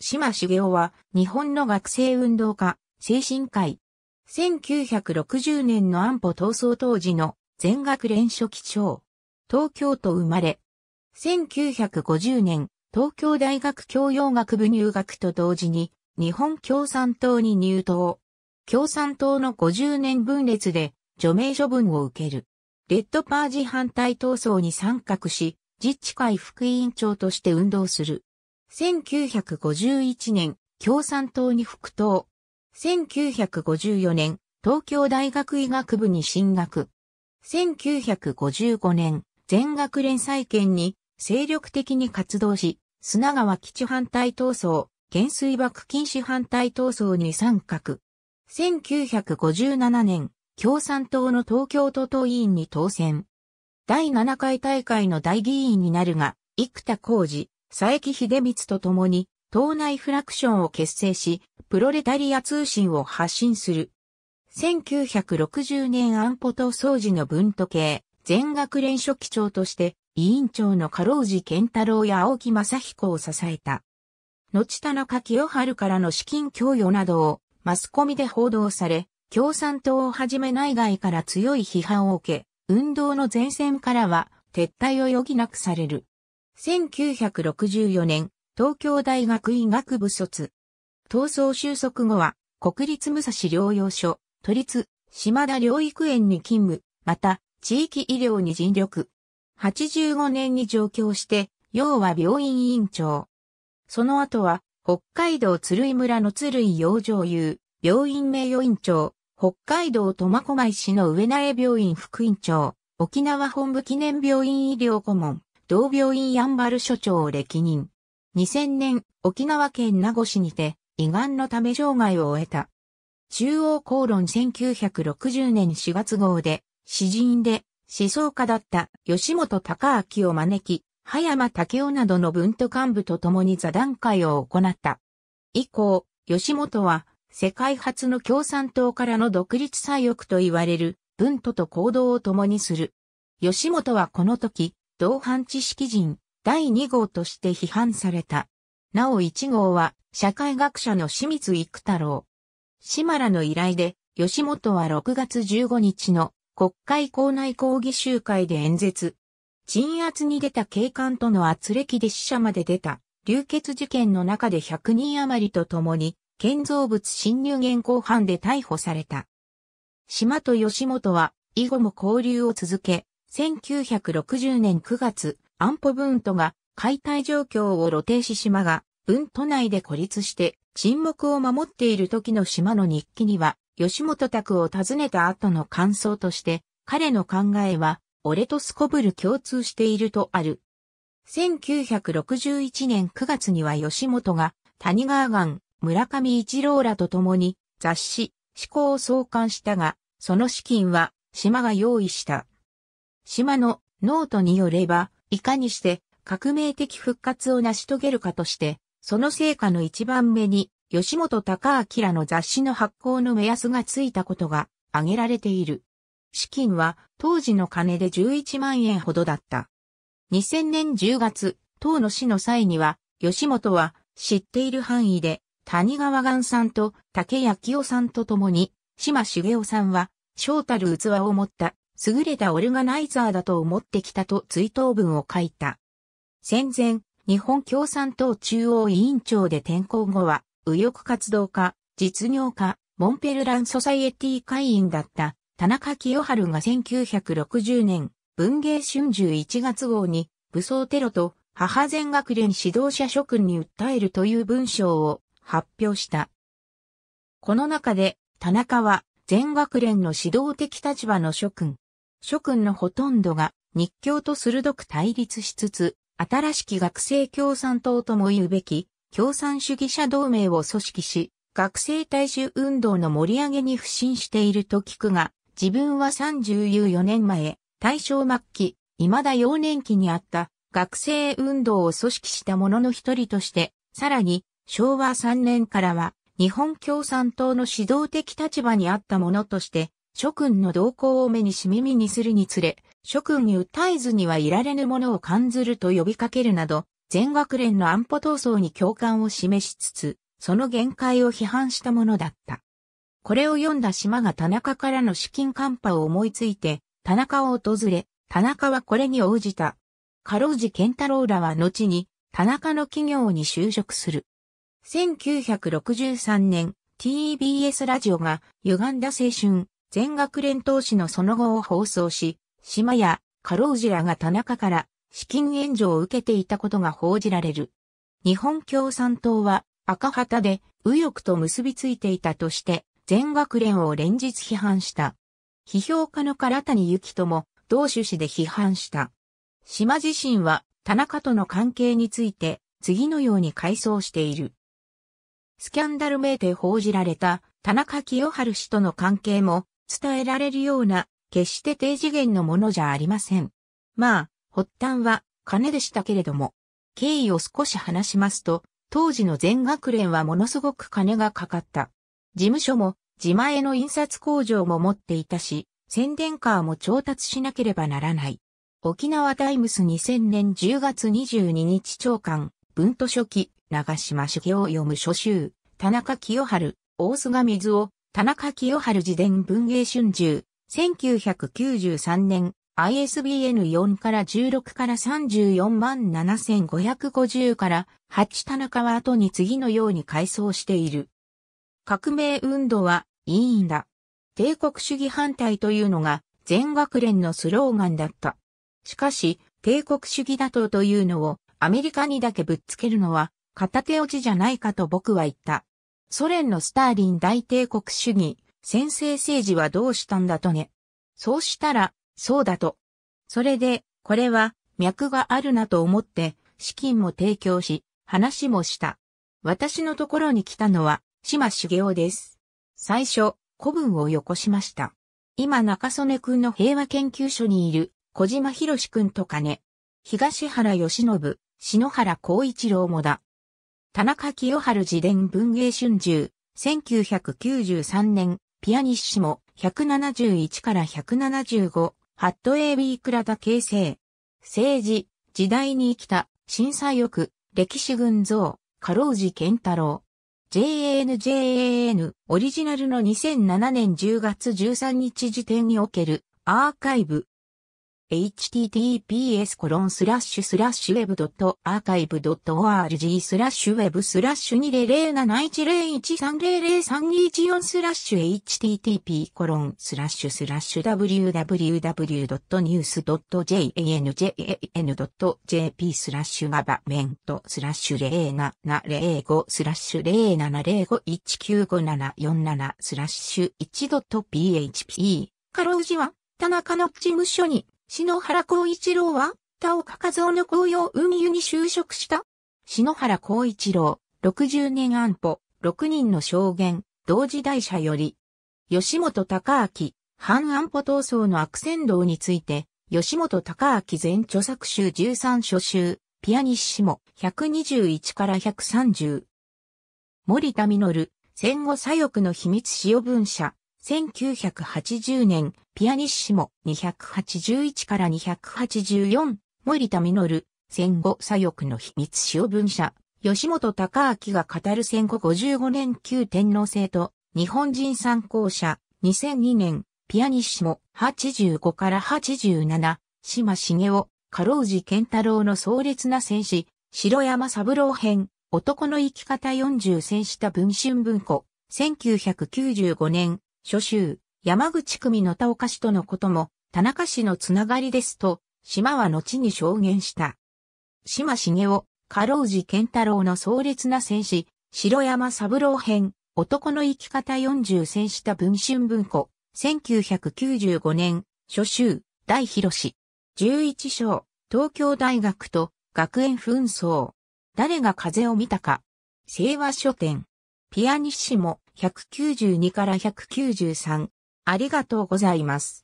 島茂雄は日本の学生運動家、精神科医。1960年の安保闘争当時の全学連書記長。東京都生まれ。1950年、東京大学教養学部入学と同時に、日本共産党に入党。共産党の50年分裂で除名処分を受ける。レッドパージ反対闘争に参画し、自治会副委員長として運動する。1951年、共産党に復党。1954年、東京大学医学部に進学。1955年、全学連再建に精力的に活動し、砂川基地反対闘争、減水爆禁止反対闘争に参画。1957年、共産党の東京都党委員に当選。第7回大会の大議員になるが、生田浩二、佐伯秀光と共に、党内フラクションを結成し、プロレタリア通信を発信する。1960年安保闘争時の文都系、全学連書記長として、委員長のかろ寺健太郎や青木正彦を支えた。後田中清春からの資金供与などをマスコミで報道され、共産党をはじめ内外から強い批判を受け、運動の前線からは撤退を余儀なくされる。1964年、東京大学医学部卒。闘争収束後は、国立武蔵療養所、都立、島田療育園に勤務、また、地域医療に尽力。85年に上京して、要は病院院長。その後は、北海道鶴居村の鶴居養生優、病院名誉院長、北海道苫小牧市の上苗病院副院長、沖縄本部記念病院医療顧問。同病院ヤンバル所長を歴任。2000年、沖縄県名護市にて、胃がんのため生涯を終えた。中央公論1960年4月号で、詩人で、思想家だった吉本隆明を招き、葉山武雄などの文都幹部と共に座談会を行った。以降、吉本は、世界初の共産党からの独立左翼と言われる、文都と行動を共にする。吉本はこの時、同伴知識人第2号として批判された。なお1号は社会学者の清水育太郎。島らの依頼で、吉本は6月15日の国会校内抗議集会で演説。鎮圧に出た警官との圧力で死者まで出た、流血事件の中で100人余りと共に、建造物侵入現行犯で逮捕された。島と吉本は、以後も交流を続け、1960年9月、安保ブントが解体状況を露呈し島が、分都内で孤立して沈黙を守っている時の島の日記には、吉本宅を訪ねた後の感想として、彼の考えは、俺とすこぶる共通しているとある。1961年9月には吉本が谷川岸、村上一郎らと共に雑誌、思考を創刊したが、その資金は島が用意した島のノートによれば、いかにして革命的復活を成し遂げるかとして、その成果の一番目に、吉本隆明の雑誌の発行の目安がついたことが挙げられている。資金は当時の金で11万円ほどだった。2000年10月、党の死の際には、吉本は知っている範囲で、谷川岩さんと竹谷清さんと共に、島茂雄さんは、小たる器を持った優れたオルガナイザーだと思ってきたと追悼文を書いた。戦前、日本共産党中央委員長で転校後は、右翼活動家、実業家、モンペルランソサイエティ会員だった田中清春が1960年、文芸春秋1月号に、武装テロと母全学連指導者諸君に訴えるという文章を発表した。この中で、田中は全学連の指導的立場の諸君、諸君のほとんどが日教と鋭く対立しつつ、新しき学生共産党とも言うべき、共産主義者同盟を組織し、学生大衆運動の盛り上げに不信していると聞くが、自分は34年前、大正末期、未だ幼年期にあった学生運動を組織した者の一人として、さらに昭和3年からは日本共産党の指導的立場にあった者として、諸君の動向を目にし耳にするにつれ、諸君に訴えずにはいられぬものを感ずると呼びかけるなど、全学連の安保闘争に共感を示しつつ、その限界を批判したものだった。これを読んだ島が田中からの資金寒波を思いついて、田中を訪れ、田中はこれに応じた。かろうじ健太郎らは後に、田中の企業に就職する。1963年、TBS ラジオが、歪んだ青春、全学連投資のその後を放送し、島や、カロウジラが田中から資金援助を受けていたことが報じられる。日本共産党は赤旗で右翼と結びついていたとして、全学連を連日批判した。批評家の唐谷幸とも同種子で批判した。島自身は田中との関係について次のように回想している。スキャンダル名で報じられた田中清春氏との関係も伝えられるような、決して低次元のものじゃありません。まあ、発端は、金でしたけれども、経緯を少し話しますと、当時の全学連はものすごく金がかかった。事務所も、自前の印刷工場も持っていたし、宣伝カーも調達しなければならない。沖縄タイムス2000年10月22日長官、文都書記、長島茂雄を読む書集、田中清春、大須賀水を田中清春自伝文芸春秋、1993年、ISBN 4から16から34万7550から8田中は後に次のように改装している。革命運動はいいんだ。帝国主義反対というのが全学連のスローガンだった。しかし、帝国主義打倒というのをアメリカにだけぶっつけるのは片手落ちじゃないかと僕は言った。ソ連のスターリン大帝国主義、先制政治はどうしたんだとね。そうしたら、そうだと。それで、これは、脈があるなと思って、資金も提供し、話もした。私のところに来たのは、島茂雄です。最初、古文をよこしました。今中曽根くんの平和研究所にいる、小島博士くんとかね。東原義信、篠原光一郎もだ。田中清春自伝文芸春秋、1993年、ピアニッシモ、171から175、ハット AB 倉田形成。政治、時代に生きた、震災翼、歴史群像、かろう健太郎。JANJAN オリジナルの2007年10月13日時点におけるアーカイブ https コロンスラッシュスラッシュ web.archive.org スラッシュ web スラッシュ2 0 0 7 1 0 1 3 0 0 3 2 4スラッシュ http コロンスラッシュスラッシュ www.news.janjan.jp スラッシュ e n t スラッシュ0705スラッシュ0705195747スラッシュ 1.php かろうじは田中の事務所に篠原光一郎は、田岡和夫の紅葉運輸に就職した。篠原光一郎、60年安保、6人の証言、同時代者より、吉本隆明、反安保闘争の悪戦道について、吉本隆明全著作集13書集、ピアニッシモ、121から130。森田実、戦後左翼の秘密使用文社、1980年、ピアニッシモ、281から284、森田実、戦後左翼の秘密塩文社、吉本隆明が語る戦後55年旧天皇制と、日本人参考者、2002年、ピアニッシモ、85から87、島茂雄、かろうじ健太郎の壮烈な戦士、城山三郎編、男の生き方40戦した文春文庫、1995年、初秋、山口組の田岡氏とのことも、田中氏のつながりですと、島は後に証言した。島茂雄、かろうじ健太郎の壮烈な戦士、城山三郎編、男の生き方40戦した文春文庫、1995年、初秋、大広氏。11章、東京大学と学園紛争。誰が風を見たか。清和書店。ピアニッシモ、192から193。ありがとうございます。